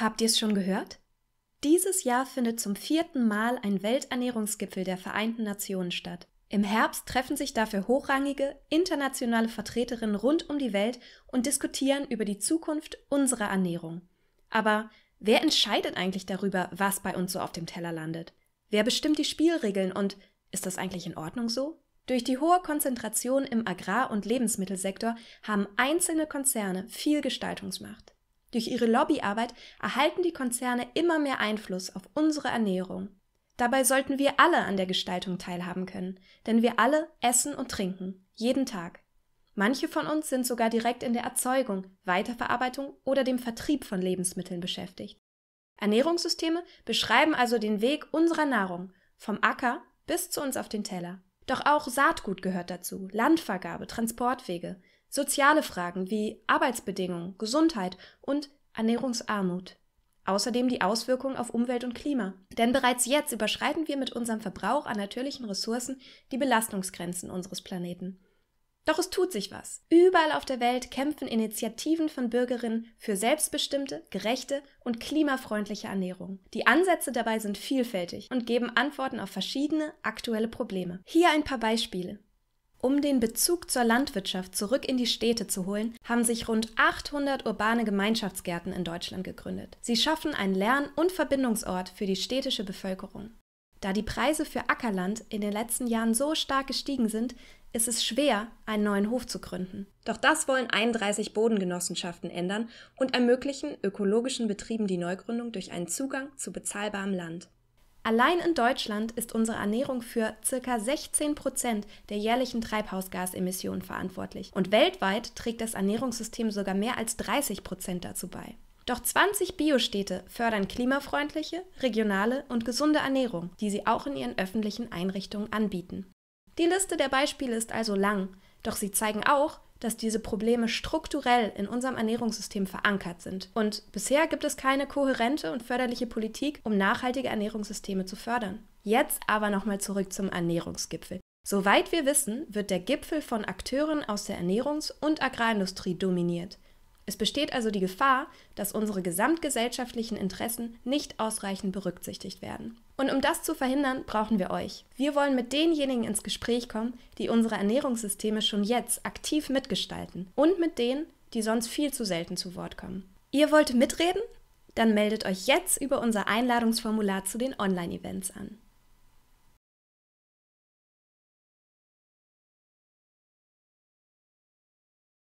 Habt ihr es schon gehört? Dieses Jahr findet zum vierten Mal ein Welternährungsgipfel der Vereinten Nationen statt. Im Herbst treffen sich dafür hochrangige internationale Vertreterinnen rund um die Welt und diskutieren über die Zukunft unserer Ernährung. Aber wer entscheidet eigentlich darüber, was bei uns so auf dem Teller landet? Wer bestimmt die Spielregeln und ist das eigentlich in Ordnung so? Durch die hohe Konzentration im Agrar- und Lebensmittelsektor haben einzelne Konzerne viel Gestaltungsmacht. Durch ihre Lobbyarbeit erhalten die Konzerne immer mehr Einfluss auf unsere Ernährung. Dabei sollten wir alle an der Gestaltung teilhaben können, denn wir alle essen und trinken, jeden Tag. Manche von uns sind sogar direkt in der Erzeugung, Weiterverarbeitung oder dem Vertrieb von Lebensmitteln beschäftigt. Ernährungssysteme beschreiben also den Weg unserer Nahrung, vom Acker bis zu uns auf den Teller. Doch auch Saatgut gehört dazu, Landvergabe, Transportwege, soziale Fragen wie Arbeitsbedingungen, Gesundheit und Ernährungsarmut. Außerdem die Auswirkungen auf Umwelt und Klima. Denn bereits jetzt überschreiten wir mit unserem Verbrauch an natürlichen Ressourcen die Belastungsgrenzen unseres Planeten. Doch es tut sich was. Überall auf der Welt kämpfen Initiativen von Bürgerinnen für selbstbestimmte, gerechte und klimafreundliche Ernährung. Die Ansätze dabei sind vielfältig und geben Antworten auf verschiedene aktuelle Probleme. Hier ein paar Beispiele. Um den Bezug zur Landwirtschaft zurück in die Städte zu holen, haben sich rund 800 urbane Gemeinschaftsgärten in Deutschland gegründet. Sie schaffen einen Lern- und Verbindungsort für die städtische Bevölkerung. Da die Preise für Ackerland in den letzten Jahren so stark gestiegen sind, ist es schwer, einen neuen Hof zu gründen. Doch das wollen 31 Bodengenossenschaften ändern und ermöglichen ökologischen Betrieben die Neugründung durch einen Zugang zu bezahlbarem Land. Allein in Deutschland ist unsere Ernährung für ca. 16 der jährlichen Treibhausgasemissionen verantwortlich und weltweit trägt das Ernährungssystem sogar mehr als 30 dazu bei. Doch 20 Biostädte fördern klimafreundliche, regionale und gesunde Ernährung, die sie auch in ihren öffentlichen Einrichtungen anbieten. Die Liste der Beispiele ist also lang, doch sie zeigen auch, dass diese Probleme strukturell in unserem Ernährungssystem verankert sind. Und bisher gibt es keine kohärente und förderliche Politik, um nachhaltige Ernährungssysteme zu fördern. Jetzt aber nochmal zurück zum Ernährungsgipfel. Soweit wir wissen, wird der Gipfel von Akteuren aus der Ernährungs- und Agrarindustrie dominiert. Es besteht also die Gefahr, dass unsere gesamtgesellschaftlichen Interessen nicht ausreichend berücksichtigt werden. Und um das zu verhindern, brauchen wir euch. Wir wollen mit denjenigen ins Gespräch kommen, die unsere Ernährungssysteme schon jetzt aktiv mitgestalten und mit denen, die sonst viel zu selten zu Wort kommen. Ihr wollt mitreden? Dann meldet euch jetzt über unser Einladungsformular zu den Online-Events an.